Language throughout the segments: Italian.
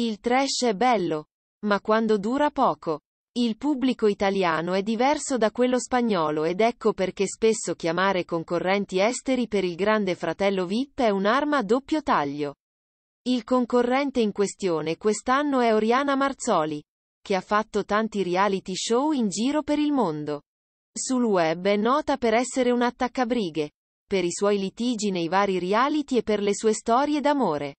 Il trash è bello, ma quando dura poco. Il pubblico italiano è diverso da quello spagnolo ed ecco perché spesso chiamare concorrenti esteri per il grande fratello VIP è un'arma a doppio taglio. Il concorrente in questione quest'anno è Oriana Marzoli, che ha fatto tanti reality show in giro per il mondo. Sul web è nota per essere un attaccabrighe, per i suoi litigi nei vari reality e per le sue storie d'amore.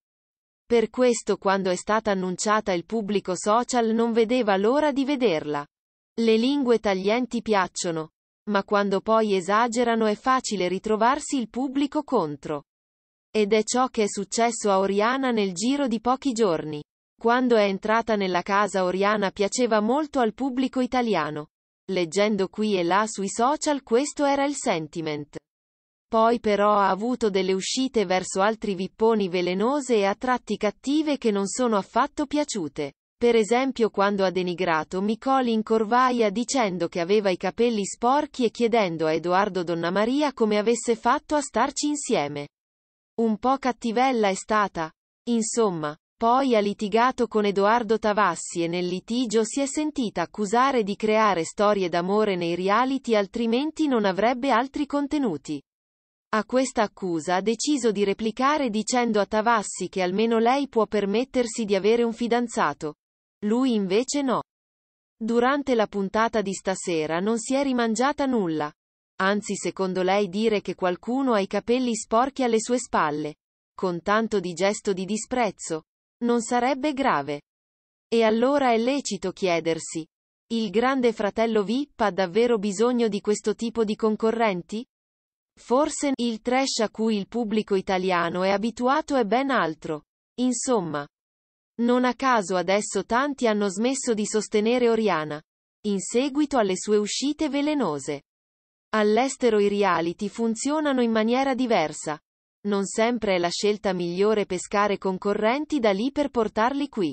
Per questo quando è stata annunciata il pubblico social non vedeva l'ora di vederla. Le lingue taglienti piacciono, ma quando poi esagerano è facile ritrovarsi il pubblico contro. Ed è ciò che è successo a Oriana nel giro di pochi giorni. Quando è entrata nella casa Oriana piaceva molto al pubblico italiano. Leggendo qui e là sui social questo era il sentiment. Poi però ha avuto delle uscite verso altri vipponi velenose e a tratti cattive che non sono affatto piaciute. Per esempio quando ha denigrato Micoli in Corvaia dicendo che aveva i capelli sporchi e chiedendo a Edoardo Donnamaria come avesse fatto a starci insieme. Un po' cattivella è stata. Insomma, poi ha litigato con Edoardo Tavassi e nel litigio si è sentita accusare di creare storie d'amore nei reality altrimenti non avrebbe altri contenuti. A questa accusa ha deciso di replicare dicendo a Tavassi che almeno lei può permettersi di avere un fidanzato. Lui invece no. Durante la puntata di stasera non si è rimangiata nulla. Anzi secondo lei dire che qualcuno ha i capelli sporchi alle sue spalle, con tanto di gesto di disprezzo, non sarebbe grave. E allora è lecito chiedersi, il grande fratello VIP ha davvero bisogno di questo tipo di concorrenti? Forse il trash a cui il pubblico italiano è abituato è ben altro. Insomma. Non a caso adesso tanti hanno smesso di sostenere Oriana. In seguito alle sue uscite velenose. All'estero i reality funzionano in maniera diversa. Non sempre è la scelta migliore pescare concorrenti da lì per portarli qui.